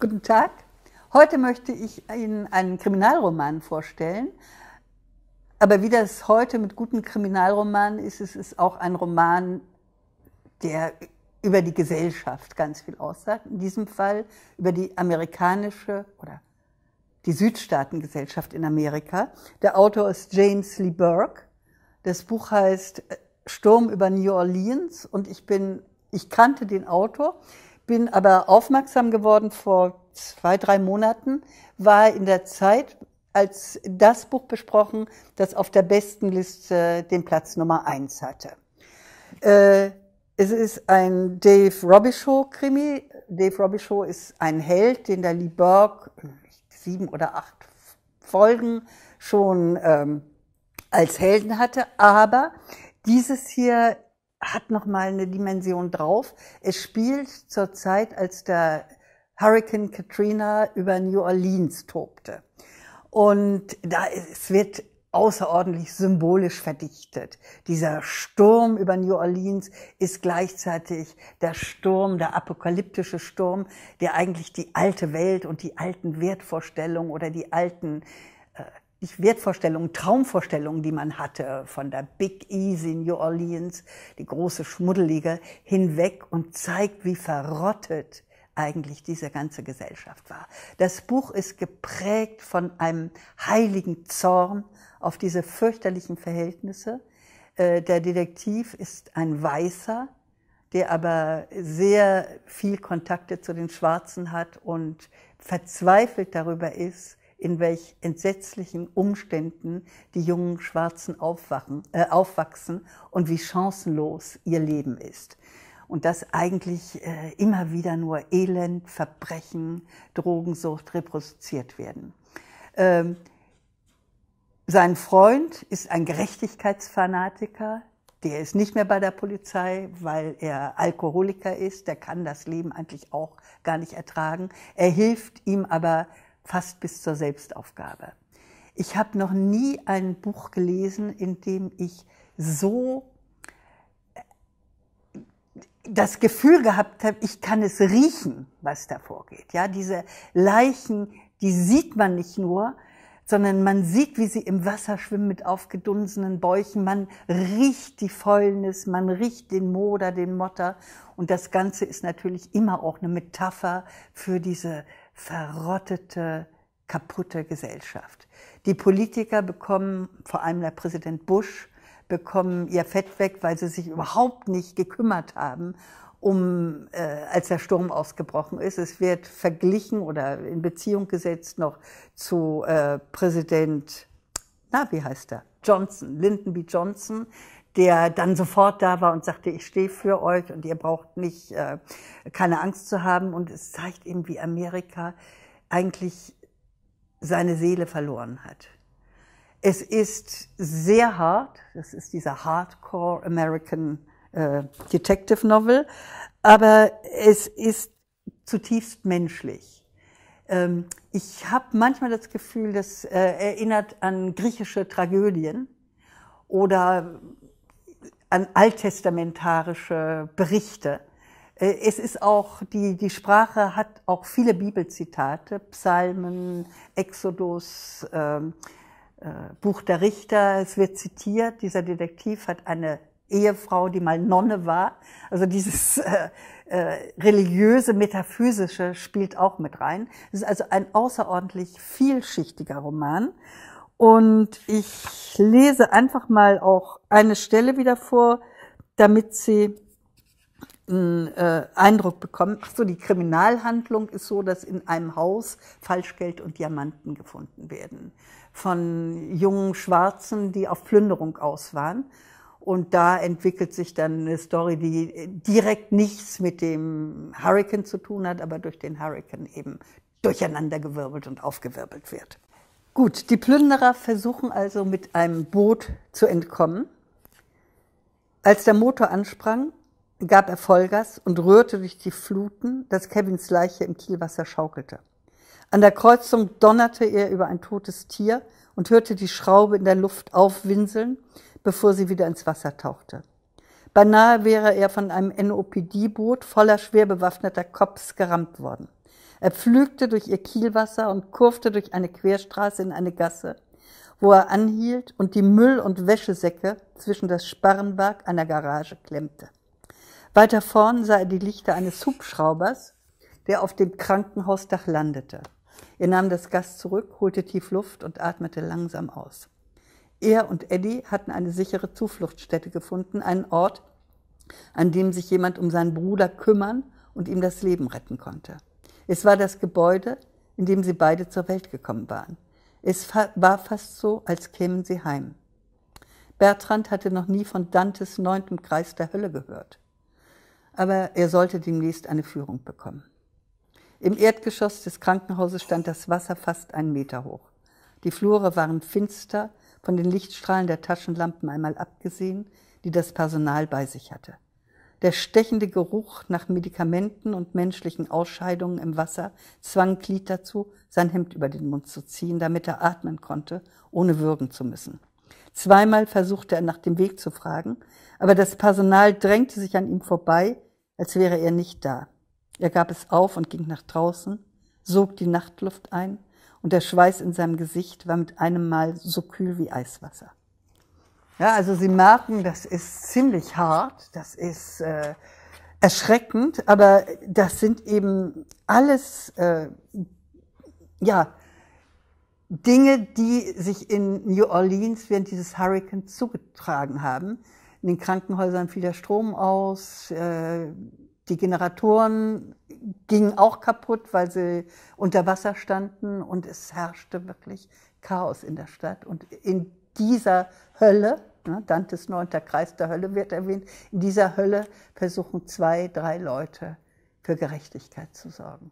Guten Tag. Heute möchte ich Ihnen einen Kriminalroman vorstellen. Aber wie das heute mit guten Kriminalromanen ist, es ist auch ein Roman, der über die Gesellschaft ganz viel aussagt. In diesem Fall über die amerikanische oder die Südstaatengesellschaft in Amerika. Der Autor ist James Lee Burke. Das Buch heißt Sturm über New Orleans und ich bin, ich kannte den Autor bin aber aufmerksam geworden vor zwei, drei Monaten, war in der Zeit, als das Buch besprochen, das auf der besten Liste äh, den Platz Nummer eins hatte. Äh, es ist ein Dave Robichaud-Krimi. Dave Robichaud ist ein Held, den der Lee Burke äh, sieben oder acht Folgen schon ähm, als Helden hatte. Aber dieses hier hat nochmal eine Dimension drauf. Es spielt zur Zeit, als der Hurricane Katrina über New Orleans tobte. Und da, es wird außerordentlich symbolisch verdichtet. Dieser Sturm über New Orleans ist gleichzeitig der Sturm, der apokalyptische Sturm, der eigentlich die alte Welt und die alten Wertvorstellungen oder die alten nicht Wertvorstellungen, Traumvorstellungen, die man hatte, von der Big Easy New Orleans, die große Schmuddelige, hinweg und zeigt, wie verrottet eigentlich diese ganze Gesellschaft war. Das Buch ist geprägt von einem heiligen Zorn auf diese fürchterlichen Verhältnisse. Äh, der Detektiv ist ein Weißer, der aber sehr viel Kontakte zu den Schwarzen hat und verzweifelt darüber ist, in welch entsetzlichen Umständen die jungen Schwarzen aufwachen, äh, aufwachsen und wie chancenlos ihr Leben ist. Und dass eigentlich äh, immer wieder nur Elend, Verbrechen, Drogensucht reproduziert werden. Ähm, sein Freund ist ein Gerechtigkeitsfanatiker, der ist nicht mehr bei der Polizei, weil er Alkoholiker ist. Der kann das Leben eigentlich auch gar nicht ertragen. Er hilft ihm aber fast bis zur Selbstaufgabe. Ich habe noch nie ein Buch gelesen, in dem ich so äh, das Gefühl gehabt habe, ich kann es riechen, was da vorgeht. Ja, diese Leichen, die sieht man nicht nur, sondern man sieht, wie sie im Wasser schwimmen mit aufgedunsenen Bäuchen. Man riecht die Fäulnis, man riecht den Moder, den Motter. Und das Ganze ist natürlich immer auch eine Metapher für diese verrottete, kaputte Gesellschaft. Die Politiker bekommen, vor allem der Präsident Bush, bekommen ihr Fett weg, weil sie sich überhaupt nicht gekümmert haben um, äh, als der Sturm ausgebrochen ist. Es wird verglichen oder in Beziehung gesetzt noch zu äh, Präsident, na, wie heißt er? Johnson, Lyndon B. Johnson, der dann sofort da war und sagte, ich stehe für euch und ihr braucht nicht äh, keine Angst zu haben. Und es zeigt eben, wie Amerika eigentlich seine Seele verloren hat. Es ist sehr hart, das ist dieser Hardcore American äh, Detective Novel, aber es ist zutiefst menschlich. Ähm, ich habe manchmal das Gefühl, das äh, erinnert an griechische Tragödien oder an alttestamentarische Berichte. Äh, es ist auch, die, die Sprache hat auch viele Bibelzitate, Psalmen, Exodus, äh, äh, Buch der Richter. Es wird zitiert, dieser Detektiv hat eine Ehefrau, die mal Nonne war. Also dieses äh, äh religiöse, metaphysische spielt auch mit rein. Es ist also ein außerordentlich vielschichtiger Roman. Und ich lese einfach mal auch eine Stelle wieder vor, damit Sie einen äh, Eindruck bekommen. Ach so, die Kriminalhandlung ist so, dass in einem Haus Falschgeld und Diamanten gefunden werden von jungen Schwarzen, die auf Plünderung aus waren. Und da entwickelt sich dann eine Story, die direkt nichts mit dem Hurricane zu tun hat, aber durch den Hurricane eben durcheinandergewirbelt und aufgewirbelt wird. Gut, die Plünderer versuchen also mit einem Boot zu entkommen. Als der Motor ansprang, gab er Vollgas und rührte durch die Fluten, dass Kevins Leiche im Kielwasser schaukelte. An der Kreuzung donnerte er über ein totes Tier und hörte die Schraube in der Luft aufwinseln, bevor sie wieder ins Wasser tauchte. Beinahe wäre er von einem NOPD-Boot voller schwer bewaffneter Cops gerammt worden. Er pflügte durch ihr Kielwasser und kurfte durch eine Querstraße in eine Gasse, wo er anhielt und die Müll- und Wäschesäcke zwischen das Sparrenwerk einer Garage klemmte. Weiter vorn sah er die Lichter eines Hubschraubers, der auf dem Krankenhausdach landete. Er nahm das Gas zurück, holte tief Luft und atmete langsam aus. Er und Eddie hatten eine sichere Zufluchtsstätte gefunden, einen Ort, an dem sich jemand um seinen Bruder kümmern und ihm das Leben retten konnte. Es war das Gebäude, in dem sie beide zur Welt gekommen waren. Es war fast so, als kämen sie heim. Bertrand hatte noch nie von Dantes neuntem Kreis der Hölle gehört. Aber er sollte demnächst eine Führung bekommen. Im Erdgeschoss des Krankenhauses stand das Wasser fast einen Meter hoch. Die Flure waren finster, von den Lichtstrahlen der Taschenlampen einmal abgesehen, die das Personal bei sich hatte. Der stechende Geruch nach Medikamenten und menschlichen Ausscheidungen im Wasser zwang Glied dazu, sein Hemd über den Mund zu ziehen, damit er atmen konnte, ohne würgen zu müssen. Zweimal versuchte er nach dem Weg zu fragen, aber das Personal drängte sich an ihm vorbei, als wäre er nicht da. Er gab es auf und ging nach draußen, sog die Nachtluft ein, und der Schweiß in seinem Gesicht war mit einem Mal so kühl wie Eiswasser. Ja, also Sie merken, das ist ziemlich hart, das ist äh, erschreckend, aber das sind eben alles äh, ja, Dinge, die sich in New Orleans während dieses Hurricanes zugetragen haben. In den Krankenhäusern fiel der Strom aus, äh, die Generatoren gingen auch kaputt, weil sie unter Wasser standen und es herrschte wirklich Chaos in der Stadt. Und in dieser Hölle Ne? Dantes neunter Kreis der Hölle wird erwähnt. In dieser Hölle versuchen zwei, drei Leute für Gerechtigkeit zu sorgen.